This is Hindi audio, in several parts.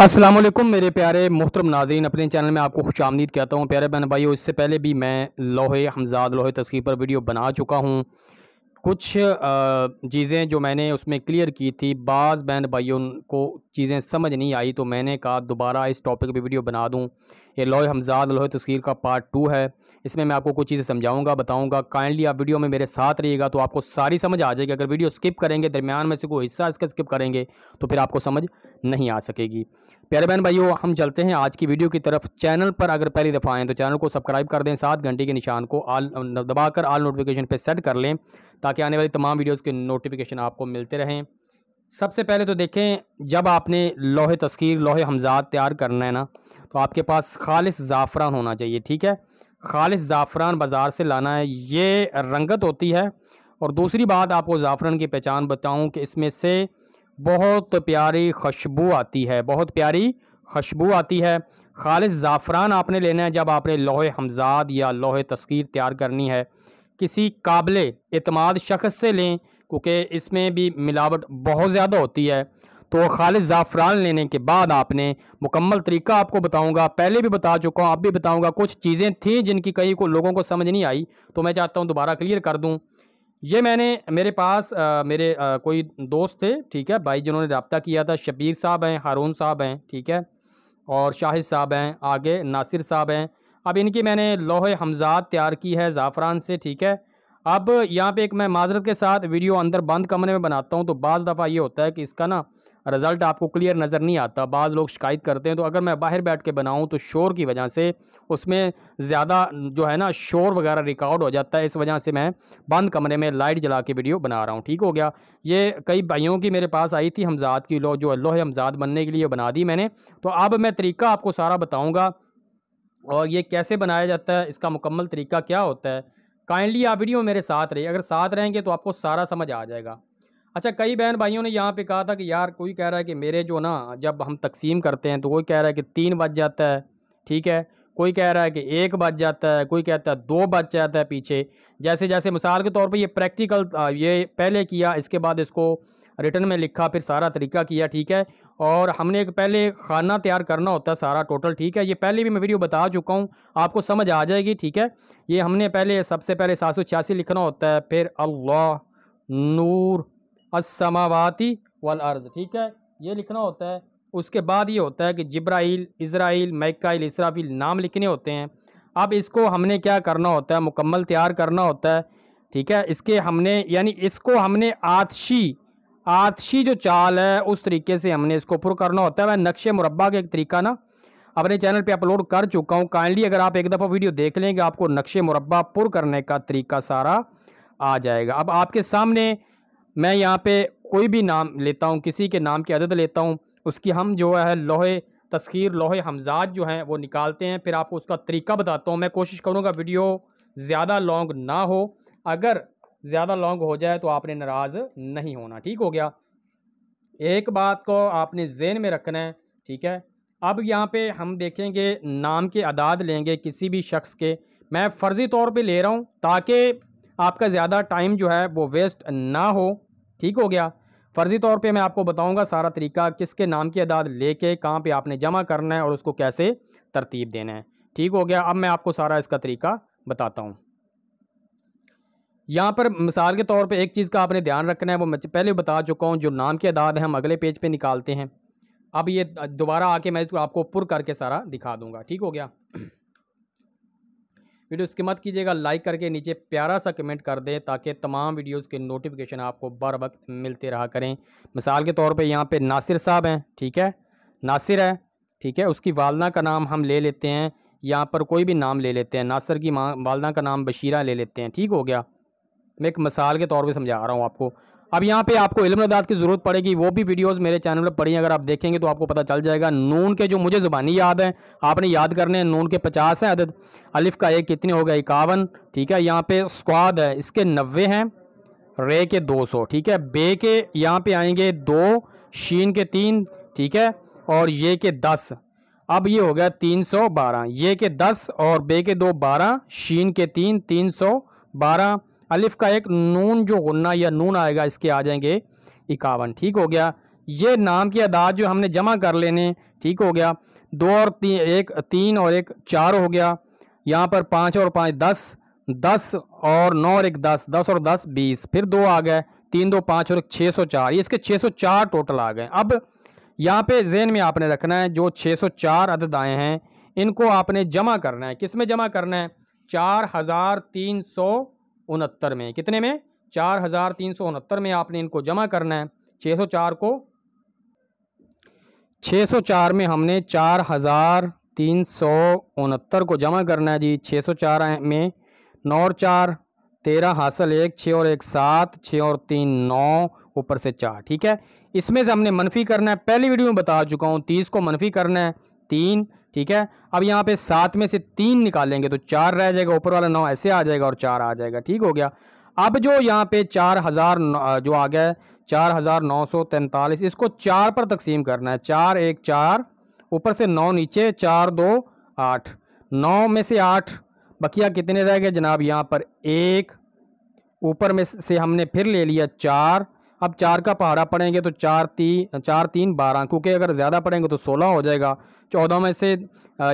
असलम मेरे प्यारे मोहतरम नाजीन अपने चैनल में आपको खुश आमदीद कहता हूँ प्यारे बहन भाइयों इससे पहले भी मैं लोहे हमजाद लोहे तस्खीर पर वीडियो बना चुका हूँ कुछ चीज़ें जो मैंने उसमें क्लियर की थी बाज़ बहन भाइयों को चीज़ें समझ नहीं आई तो मैंने कहा दोबारा इस टॉपिक पर वीडियो बना दूँ ये लोहे हमजाद लोहे तस्कीर का पार्ट टू है इसमें मैं आपको कुछ चीज़ें समझाऊंगा बताऊंगा काइंडली आप वीडियो में मेरे साथ रहिएगा तो आपको सारी समझ आ जाएगी अगर वीडियो स्किप करेंगे दरमियान में से कोई हिस्सा इसका स्किप करेंगे तो फिर आपको समझ नहीं आ सकेगी प्यारे बहन भाइयों हम चलते हैं आज की वीडियो की तरफ चैनल पर अगर पहली दफ़ा आएँ तो चैनल को सब्सक्राइब कर दें सात घंटे के निशान को आल दबाकर आल नोटिफिकेशन पर सेट कर लें ताकि आने वाली तमाम वीडियोज़ के नोटिफिकेशन आपको मिलते रहें सबसे पहले तो देखें जब आपने लोहे तस्कीर लोहे हमजात तैयार करना है ना तो आपके पास खालिश ज़ाफ़रान होना चाहिए ठीक है खालिश ज़ाफ़रान बाज़ार से लाना है ये रंगत होती है और दूसरी बात आपको ज़ाफ़रान की पहचान बताऊं कि इसमें से बहुत प्यारी खुशबू आती है बहुत प्यारी खुशबू आती है खालिश ज़ाफ़रान आपने लेना है जब आपने लोहे हमजाद या लोहे तस्कीर तैयार करनी है किसी काबिल अतमाद शख्स से लें क्योंकि इसमें भी मिलावट बहुत ज़्यादा होती है तो खालिद ज़ाफ़रान लेने के बाद आपने मुकम्मल तरीका आपको बताऊंगा पहले भी बता चुका हूँ आप भी बताऊंगा कुछ चीज़ें थी जिनकी कई को लोगों को समझ नहीं आई तो मैं चाहता हूँ दोबारा क्लियर कर दूँ ये मैंने मेरे पास आ, मेरे आ, कोई दोस्त थे ठीक है भाई जिन्होंने रबता किया था शबीर साहब हैं हारून साहब हैं ठीक है और शाहिद साहब हैं आगे नासिर साहब हैं अब इनकी मैंने लोहे हमजात तैयार की है ज़ाफ़रान से ठीक है अब यहाँ पे एक मैं माजरत के साथ वीडियो अंदर बंद कमरे में बनाता हूँ तो बाज़ दफ़ा ये होता है कि इसका ना रिज़ल्ट आपको क्लियर नज़र नहीं आता बाज़ लोग शिकायत करते हैं तो अगर मैं बाहर बैठ के बनाऊँ तो शोर की वजह से उसमें ज़्यादा जो है ना शोर वगैरह रिकॉर्ड हो जाता है इस वजह से मैं बंद कमरे में लाइट जला के वीडियो बना रहा हूँ ठीक हो गया ये कई भाइयों की मेरे पास आई थी हमजाद की लो जो लोहे हमजाद बनने के लिए बना दी मैंने तो अब मैं तरीका आपको सारा बताऊँगा और ये कैसे बनाया जाता है इसका मुकम्मल तरीका क्या होता है काइंडली आप वीडियो मेरे साथ रहे अगर साथ रहेंगे तो आपको सारा समझ आ जाएगा अच्छा कई बहन भाइयों ने यहाँ पे कहा था कि यार कोई कह रहा है कि मेरे जो ना जब हम तकसीम करते हैं तो कोई कह रहा है कि तीन बज जाता है ठीक है कोई कह रहा है कि एक बज जाता है कोई कहता है दो बज जाता है पीछे जैसे जैसे मिसाल के तौर पर ये प्रैक्टिकल ये पहले किया इसके बाद इसको रिटर्न में लिखा फिर सारा तरीका किया ठीक है और हमने एक पहले खाना तैयार करना होता है सारा टोटल ठीक है ये पहले भी मैं वीडियो बता चुका हूँ आपको समझ आ जाएगी ठीक है ये हमने पहले सबसे पहले सात सौ छियासी लिखना होता है फिर अल्लाह नूर असमावाती वल अर्ज़ ठीक है ये लिखना होता है उसके बाद ये होता है कि जब्राइल इसराइल मैकाइल इसराफील नाम लिखने होते हैं अब इसको हमने क्या करना होता है मुकम्मल तैयार करना होता है ठीक है इसके हमने यानी इसको हमने आतशी आर्तशी जो चाल है उस तरीके से हमने इसको पुर करना होता है मैं नक्शे मुरबा का एक तरीका ना अपने चैनल पे अपलोड कर चुका हूँ काइंडली अगर आप एक दफ़ा वीडियो देख लेंगे आपको नक्शे मुरबा पुर करने का तरीका सारा आ जाएगा अब आपके सामने मैं यहाँ पे कोई भी नाम लेता हूँ किसी के नाम की अदद लेता हूँ उसकी हम जो है लोहे तस्खीर लोहे हमजात जो हैं वो निकालते हैं फिर आपको उसका तरीका बताता हूँ मैं कोशिश करूँगा वीडियो ज़्यादा लॉन्ग ना हो अगर ज़्यादा लॉन्ग हो जाए तो आपने नाराज़ नहीं होना ठीक हो गया एक बात को आपने जेन में रखना है ठीक है अब यहाँ पे हम देखेंगे नाम के अदाद लेंगे किसी भी शख्स के मैं फ़र्ज़ी तौर पे ले रहा हूँ ताकि आपका ज़्यादा टाइम जो है वो वेस्ट ना हो ठीक हो गया फ़र्ज़ी तौर पे मैं आपको बताऊँगा सारा तरीका किसके नाम के अदाद लेके कहाँ पे आपने जमा करना है और उसको कैसे तरतीब देना है ठीक हो गया अब मैं आपको सारा इसका तरीका बताता हूँ यहाँ पर मिसाल के तौर पे एक चीज़ का आपने ध्यान रखना है वो मैं पहले बता चुका हूँ जो नाम के अदाद हैं हम अगले पेज पे निकालते हैं अब ये दोबारा आके मैं तो आपको पुर करके सारा दिखा दूंगा ठीक हो गया वीडियो इसकी मत कीजिएगा लाइक करके नीचे प्यारा सा कमेंट कर दें ताकि तमाम वीडियोज़ के नोटिफिकेशन आपको बर वक्त मिलते रहा करें मिसाल के तौर पे यहाँ पे नासिर साहब हैं ठीक है नासिर है ठीक है उसकी वालदा का नाम हम ले लेते हैं यहाँ पर कोई भी नाम ले लेते हैं नासर की माँ वालदा का नाम बशीरा ले लेते हैं ठीक हो गया मैं एक मिसाल के तौर पे समझा रहा हूँ आपको अब यहाँ पे आपको इलम रदात की ज़रूरत पड़ेगी वो भी वीडियोस मेरे चैनल पर पड़ी अगर आप देखेंगे तो आपको पता चल जाएगा नून के जो मुझे ज़ुबानी याद हैं आपने याद करने हैं नून के पचास हैं अदद अलिफ़ का एक कितने हो गए इक्यावन ठीक है यहाँ पे स्क्वाद है इसके नबे हैं रे के दो सौ ठीक है बे के यहाँ पे आएंगे दो शीन के तीन ठीक है और ये के दस अब ये हो गया तीन सौ बारह ये के दस और बे के दो बारह शीन के तीन तीन सौ बारह अलिफ का एक नून जो गुन्ना या नून आएगा इसके आ जाएंगे इक्यावन ठीक हो गया ये नाम की अदाद जो हमने जमा कर लेने ठीक हो गया दो और तीन एक तीन और एक चार हो गया यहाँ पर पाँच और पाँच दस दस और नौ और एक दस दस और दस बीस फिर दो आ गए तीन दो पाँच और एक छः सौ चार ये इसके छः सौ चार टोटल आ गए अब यहाँ पे जेन में आपने रखना है जो छः सौ चार अदद आए हैं इनको आपने जमा करना है किस में जमा करना है चार हज़ार तीन सौ उनहत्तर में कितने में चार हज़ार तीन सौ उनहत्तर में आपने इनको जमा करना है छः सौ चार को छः सौ चार में हमने चार हज़ार तीन सौ उनहत्तर को जमा करना है जी छः सौ चार में नौ और चार तेरह हासिल एक छः और एक सात छः और तीन नौ ऊपर से चार ठीक है इसमें से हमने मनफी करना है पहली वीडियो में बता चुका हूँ तीस को मनफी करना है तीन ठीक है अब यहाँ पे सात में से तीन निकालेंगे तो चार रह जाएगा ऊपर वाला नौ ऐसे आ जाएगा और चार आ जाएगा ठीक हो गया अब जो यहाँ पे चार हज़ार जो आ गया है चार हज़ार नौ सौ तैंतालीस इसको चार पर तकसीम करना है चार एक चार ऊपर से नौ नीचे चार दो आठ नौ में से आठ बकिया कितने रह गए जनाब यहाँ पर एक ऊपर में से हमने फिर ले लिया चार अब चार का पहाड़ा पढ़ेंगे तो चार तीन चार तीन बारह क्योंकि अगर ज़्यादा पढ़ेंगे तो सोलह हो जाएगा चौदह में से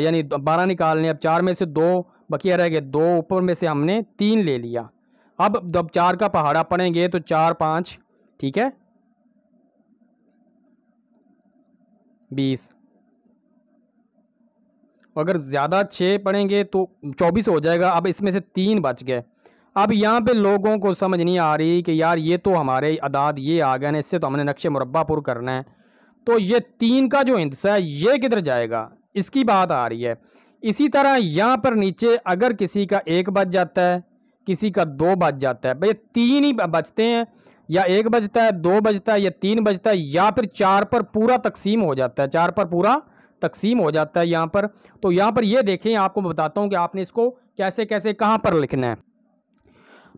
यानी बारह निकालने अब चार में से दो बकिया रह गए दो ऊपर में से हमने तीन ले लिया अब जब चार का पहाड़ा पढ़ेंगे तो चार पाँच ठीक है बीस अगर ज़्यादा छः पढ़ेंगे तो चौबीस हो जाएगा अब इसमें से तीन बच गए अब यहाँ पे लोगों को समझ नहीं आ रही कि यार ये तो हमारे अदाद ये आ गए ना इससे तो हमने नक्शे मुरबापुर करना है तो ये तीन का जो हिस्सा है ये किधर जाएगा इसकी बात आ रही है इसी तरह यहाँ पर नीचे अगर किसी का एक बच जाता है किसी का दो बच जाता है भैया तीन ही बचते हैं या एक बजता है दो बजता है या तीन बजता है या फिर चार पर पूरा तकसीम हो जाता है चार पर पूरा तकसीम हो जाता है यहाँ पर तो यहाँ पर ये देखें आपको बताता हूँ कि आपने इसको कैसे कैसे कहाँ पर लिखना है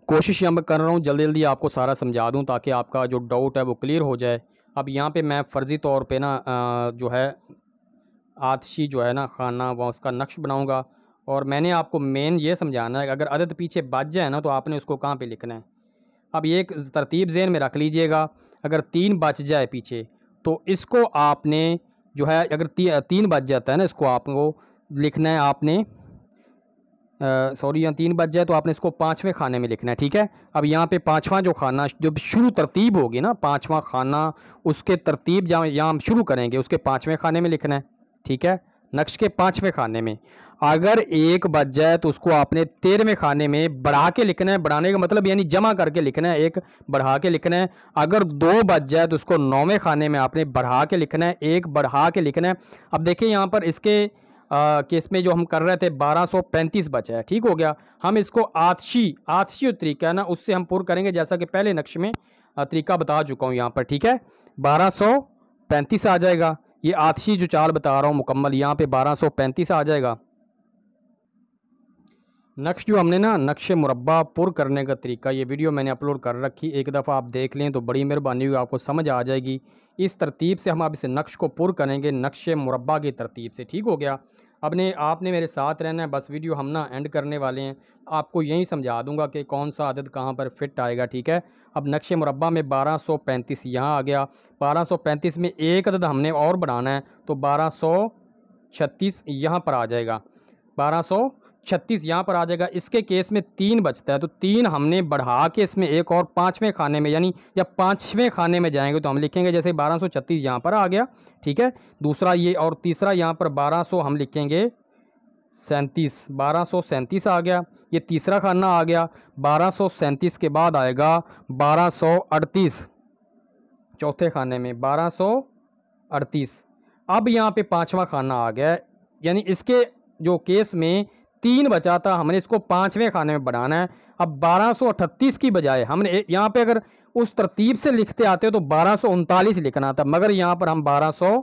कोशिश यहाँ मैं कर रहा हूँ जल्दी जल्दी आपको सारा समझा दूँ ताकि आपका जो डाउट है वो क्लियर हो जाए अब यहाँ पे मैं फ़र्ज़ी तौर पे ना जो है आतशी जो है ना खाना वहाँ उसका नक्श बनाऊँगा और मैंने आपको मेन ये समझाना है अगर अदद पीछे बच जाए ना तो आपने उसको कहाँ पर लिखना है अब ये एक तरतीब जेन में रख लीजिएगा अगर तीन बच जाए पीछे तो इसको आपने जो है अगर ती, तीन बच जाता है ना इसको आपको लिखना है आपने सॉरी यहाँ तीन बज जाए तो आपने इसको पाँचवें खाने में लिखना है ठीक है अब यहाँ पे पाँचवा जो खाना जब शुरू तरतीब होगी ना पाँचवा खाना उसके तरतीब जहाँ यहाँ शुरू करेंगे उसके पाँचवें खाने में लिखना है ठीक है नक्श के पाँचवें खाने में अगर एक बच जाए तो उसको आपने तेरहवें खाने में बढ़ा के लिखना है बढ़ाने का मतलब यानी जमा करके लिखना है एक बढ़ा के लिखना है अगर दो बच जाए तो उसको नौवें खाने में आपने बढ़ा के लिखना है एक बढ़ा के लिखना है अब देखिए यहाँ पर इसके केस में जो हम कर रहे थे 1235 बचा है ठीक हो गया हम इसको आतशी आतशी तरीका है ना उससे हम पूर्ण करेंगे जैसा कि पहले नक्श में तरीका बता चुका हूँ यहाँ पर ठीक है 1235 आ जाएगा ये आतशी जो चाल बता रहा हूँ मुकम्मल यहाँ पे 1235 आ जाएगा नक्श जो हमने ना नक्शे मुरबा पुर करने का तरीका ये वीडियो मैंने अपलोड कर रखी एक दफ़ा आप देख लें तो बड़ी मेहरबानी हुई आपको समझ आ जाएगी इस तरतीब से हम आप इस नक्श को पुर करेंगे नक्शे मुरबा की तरतीब से ठीक हो गया अब ने आपने मेरे साथ रहना है बस वीडियो हम ना एंड करने वाले हैं आपको यही समझा दूंगा कि कौन सा आदत कहाँ पर फिट आएगा ठीक है अब नक्शे मुरबा में 1235 यहाँ आ गया 1235 में एक अदद हमने और बनाना है तो 1236 यहाँ पर आ जाएगा सौ छत्तीस यहाँ पर आ जाएगा इसके केस में तीन बचता है तो तीन हमने बढ़ा के इसमें एक और पाँचवें खाने में यानी या पाँचवें खाने में जाएंगे तो हम लिखेंगे जैसे बारह सौ छत्तीस यहाँ पर आ गया ठीक है दूसरा ये और तीसरा यहाँ पर बारह सौ हम लिखेंगे सैंतीस बारह सौ सैंतीस आ गया ये तीसरा खाना आ गया बारह सौ सैंतीस के बाद आएगा बारह सौ अड़तीस चौथे खाने में बारह सौ अड़तीस अब यहाँ पर पाँचवा खाना आ गया यानी इसके जो केस में तीन बचा था हमने इसको पाँचवें खाने में बढ़ाना है अब बारह की बजाय हमने यहाँ पे अगर उस तरतीब से लिखते आते तो बारह लिखना था मगर यहाँ पर हम बारह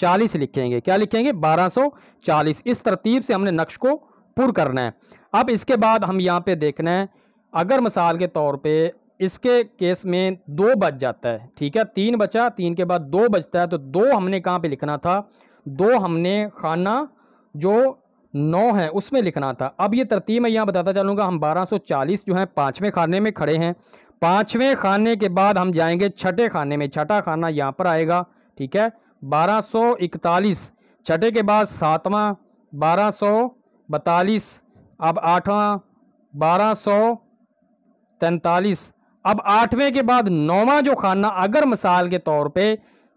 चालीस लिखेंगे क्या लिखेंगे 1240 इस तरतीब से हमने नक्श को पुर करना है अब इसके बाद हम यहाँ पे देखना है अगर मिसाल के तौर पे इसके केस में दो बच जाता है ठीक है तीन बचा तीन के बाद दो बचता है तो दो हमने कहाँ पे लिखना था दो हमने खाना जो नौ है उसमें लिखना था अब ये तरतीब मैं यहाँ बताता चलूँगा हम 1240 जो है पाँचवें खाने में खड़े हैं पाँचवें खाने के बाद हम जाएंगे छठे खाने में छठा खाना यहाँ पर आएगा ठीक है 1241 छठे के बाद सातवां बारह सौ बतालीस अब आठवां बारह सौ तैंतालीस अब आठवें के बाद नौवां जो खाना अगर मिसाल के तौर पे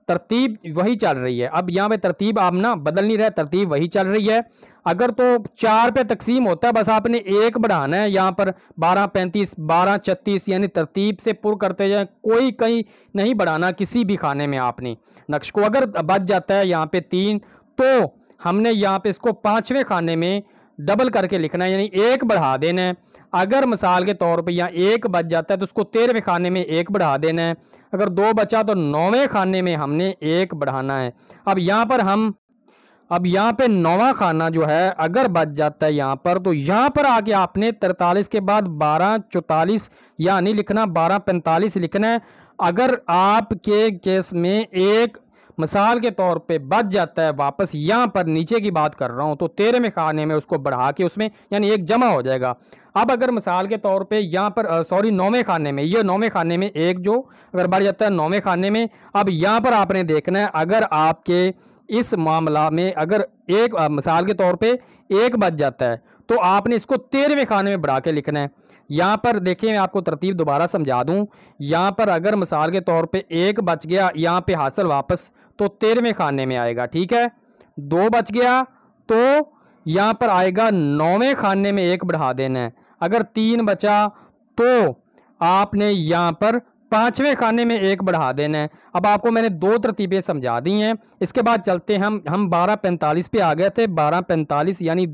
तरतीब वही चल रही है अब यहाँ पे तरतीब आप ना बदल नहीं रहा तरतीब वही चल रही है अगर तो चार पे तकसीम होता है बस आपने एक बढ़ाना है यहाँ पर बारह पैंतीस बारह छत्तीस यानी तरतीब से पुर करते जाए कोई कहीं नहीं बढ़ाना किसी भी खाने में आपने नक्श को अगर बच जाता है यहाँ पे तीन तो हमने यहाँ पे इसको पाँचवें खाने में डबल करके लिखना है यानी एक बढ़ा देना है अगर मिसाल के तौर पर यहाँ एक बच जाता है तो उसको तेरहवें खाने में एक बढ़ा देना है अगर दो बचा तो नौवें खाने में हमने एक बढ़ाना है अब यहाँ पर हम अब यहाँ पे नौवा खाना जो है अगर बच जाता है यहाँ पर तो यहाँ पर आके आपने तरतालीस के बाद बारह चौतालीस या नहीं लिखना बारह पैंतालीस लिखना है अगर आपके केस में एक मिसाल के तौर पे बच जाता है वापस यहाँ पर नीचे की बात कर रहा हूँ तो तेरहवें खाने में उसको बढ़ा के उसमें यानी एक जमा हो जाएगा अब अगर मिसाल के तौर पे यहाँ पर सॉरी नौवें खाने में ये नौवें खाने में एक जो अगर बढ़ जाता है नौवें खाने में अब यहाँ पर आपने देखना है अगर आपके इस मामला में अगर एक मिसाल के तौर पे एक बच जाता है तो आपने इसको तेरहवें खाने में बढ़ा के लिखना है यहाँ पर देखिए मैं आपको तरतीब दोबारा समझा दूँ यहाँ पर अगर मिसाल के तौर पे एक बच गया यहाँ पे हासिल वापस तो तेरहवें खाने में आएगा ठीक है दो बच गया तो यहाँ पर आएगा नौवें खाने में एक बढ़ा देना है अगर तीन बचा तो आपने यहाँ पर पांचवें खाने में एक बढ़ा देना है अब आपको मैंने दो तरतीबें समझा दी हैं इसके बाद चलते हैं हम हम बारह पैंतालीस पे आ गए थे बारह पैंतालीस यानी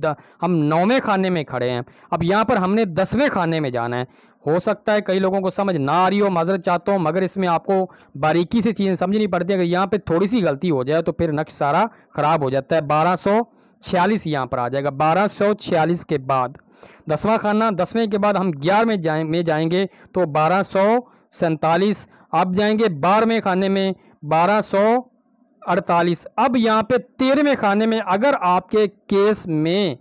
हम नौवें खाने में खड़े हैं अब यहाँ पर हमने दसवें खाने में जाना है हो सकता है कई लोगों को समझ ना आ रही हो मज़रत चाहता हूँ मगर इसमें आपको बारीकी से चीज़ें समझनी पड़ती है अगर यहाँ पर थोड़ी सी गलती हो जाए तो फिर नक्श सारा ख़राब हो जाता है बारह सौ छियालीस यहाँ पर आ जाएगा बारह सौ छियालीस के बाद दसवां खाना दसवें के बाद हम ग्यारहवें जाए में जाएंगे तो बारह सौ सैंतालीस अब जाएंगे बारहवें खाने में बारह सौ अड़तालीस अब यहाँ पे तेरहवें खाने में अगर आपके केस में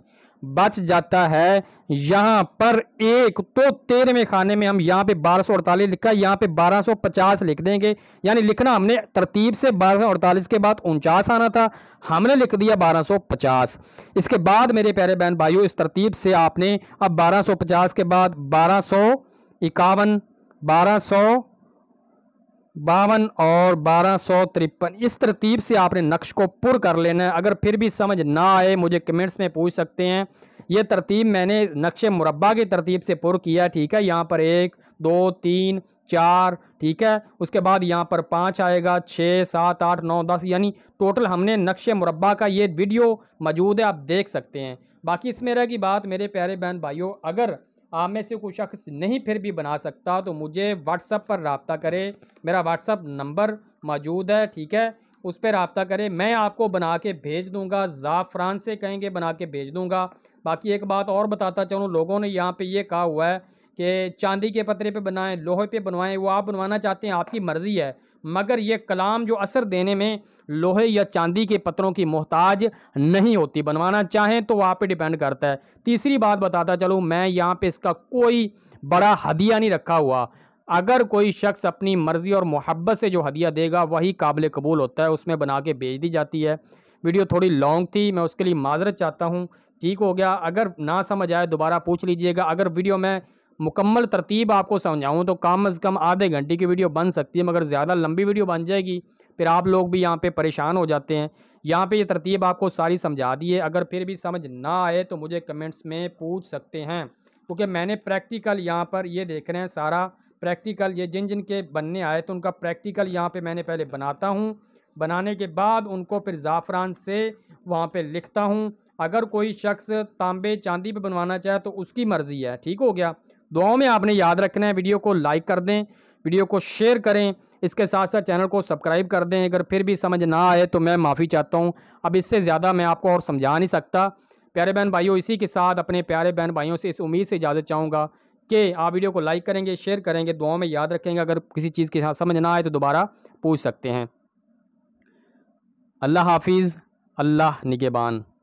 बच जाता है यहाँ पर एक तो तेरहवें खाने में हम यहाँ पे बारह सौ अड़तालीस लिखा यहाँ पे बारह सौ पचास लिख देंगे यानी लिखना हमने तरतीब से बारह सौ अड़तालीस के बाद उनचास आना था हमने लिख दिया बारह सौ पचास इसके बाद मेरे प्यारे बहन भाइयों इस तरतीब से आपने अब बारह सौ पचास के बाद बारह सौ इक्यावन बारह सौ बावन और बारह सौ तिरपन इस तरतीब से आपने नक्श को पुर कर लेना है अगर फिर भी समझ ना आए मुझे कमेंट्स में पूछ सकते हैं ये तरतीब मैंने नक्श मुरबा की तरतीब से पुर किया ठीक है यहाँ पर एक दो तीन चार ठीक है उसके बाद यहाँ पर पाँच आएगा छः सात आठ नौ दस यानी टोटल हमने नक्श मुरबा का ये वीडियो मौजूद है आप देख सकते हैं बाकी इसमें की बात मेरे प्यारे बहन भाइयों अगर आप में से कोई शख्स नहीं फिर भी बना सकता तो मुझे व्हाट्सअप पर रबता करें मेरा व्हाट्सअप नंबर मौजूद है ठीक है उस पर रबता करें मैं आपको बना के भेज दूँगा ज़ाफ़रान से कहेंगे बना के भेज दूँगा बाकी एक बात और बताता चाहूँ लोगों ने यहाँ पर ये कहा हुआ है कि चांदी के पतरे पे बनाएं लोहे पे बनवाएं वो आप बनवाना चाहते हैं आपकी मर्ज़ी है मगर ये कलाम जो असर देने में लोहे या चांदी के पत्रों की मोहताज नहीं होती बनवाना चाहें तो वहाँ आप डिपेंड करता है तीसरी बात बताता चलूँ मैं यहाँ पर इसका कोई बड़ा हदिया नहीं रखा हुआ अगर कोई शख्स अपनी मर्ज़ी और मोहब्बत से जो हदिया देगा वही काबिल कबूल होता है उसमें बना के भेज दी जाती है वीडियो थोड़ी लॉन्ग थी मैं उसके लिए माजरत चाहता हूँ ठीक हो गया अगर ना समझ आए दोबारा पूछ लीजिएगा अगर वीडियो में मुकम्मल तरतीब आपको समझाऊँ तो कम अज़ कम आधे घंटे की वीडियो बन सकती है मगर ज़्यादा लंबी वीडियो बन जाएगी फिर आप लोग भी यहाँ पे परेशान हो जाते हैं यहाँ पे ये तरतीब आपको सारी समझा दी है अगर फिर भी समझ ना आए तो मुझे कमेंट्स में पूछ सकते हैं क्योंकि मैंने प्रैक्टिकल यहाँ पर ये देख रहे हैं सारा प्रैक्टिकल ये जिन जिन के बनने आए तो उनका प्रैक्टिकल यहाँ पे मैंने पहले बनाता हूँ बनाने के बाद उनको फिर ज़ाफ़रान से वहाँ पे लिखता हूँ अगर कोई शख्स तांबे चांदी पे बनवाना चाहे तो उसकी मर्ज़ी है ठीक हो गया दुआओं में आपने याद रखना है वीडियो को लाइक कर दें वीडियो को शेयर करें इसके साथ साथ चैनल को सब्सक्राइब कर दें अगर फिर भी समझ ना आए तो मैं माफ़ी चाहता हूँ अब इससे ज़्यादा मैं आपको और समझा नहीं सकता प्यारे बहन भाइयों इसी के साथ अपने प्यारे बहन भाइयों से इस उम्मीद से इजाज़त चाहूँगा कि आप वीडियो को लाइक करेंगे शेयर करेंगे दुआओं में याद रखेंगे अगर किसी चीज़ के साथ समझ ना आए तो दोबारा पूछ सकते हैं अल्लाह हाफिज़ अल्लाह निगेबान